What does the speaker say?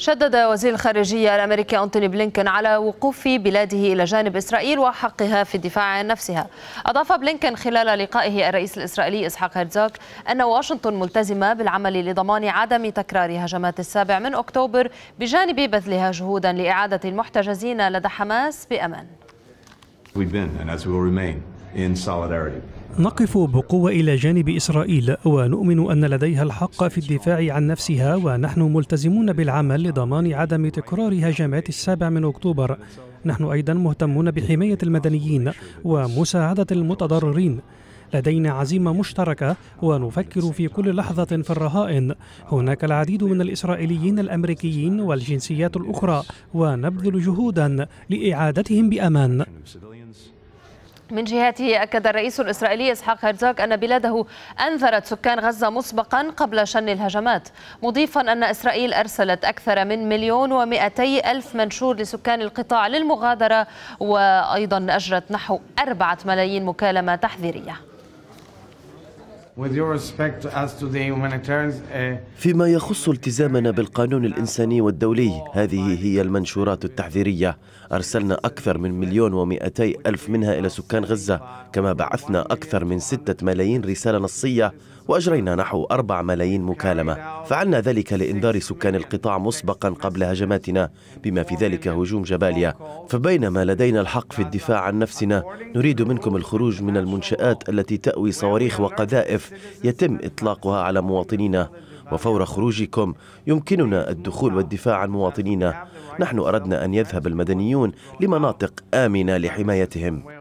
شدد وزير الخارجية الأمريكي أنتوني بلينكن على وقوف بلاده إلى جانب إسرائيل وحقها في الدفاع عن نفسها أضاف بلينكن خلال لقائه الرئيس الإسرائيلي إسحاق هرزوك أن واشنطن ملتزمة بالعمل لضمان عدم تكرار هجمات السابع من أكتوبر بجانب بذلها جهودا لإعادة المحتجزين لدى حماس بأمان نقف بقوة إلى جانب إسرائيل ونؤمن أن لديها الحق في الدفاع عن نفسها ونحن ملتزمون بالعمل لضمان عدم تكرار هجمات السابع من أكتوبر نحن أيضا مهتمون بحماية المدنيين ومساعدة المتضررين لدينا عزيمة مشتركة ونفكر في كل لحظة في الرهائن هناك العديد من الإسرائيليين الأمريكيين والجنسيات الأخرى ونبذل جهودا لإعادتهم بأمان من جهته أكد الرئيس الإسرائيلي إسحاق هرزوك أن بلاده أنذرت سكان غزة مسبقا قبل شن الهجمات مضيفا أن إسرائيل أرسلت أكثر من مليون ومئتي ألف منشور لسكان القطاع للمغادرة وأيضا أجرت نحو أربعة ملايين مكالمة تحذيرية Uh, فيما يخص التزامنا بالقانون الإنساني والدولي هذه هي المنشورات التحذيرية أرسلنا أكثر من مليون ومئتي ألف منها إلى سكان غزة كما بعثنا أكثر من ستة ملايين رسالة نصية وأجرينا نحو أربع ملايين مكالمة فعلنا ذلك لإنذار سكان القطاع مسبقا قبل هجماتنا بما في ذلك هجوم جباليا فبينما لدينا الحق في الدفاع عن نفسنا نريد منكم الخروج من المنشآت التي تأوي صواريخ وقذائف يتم إطلاقها على مواطنينا وفور خروجكم يمكننا الدخول والدفاع عن مواطنينا نحن أردنا أن يذهب المدنيون لمناطق آمنة لحمايتهم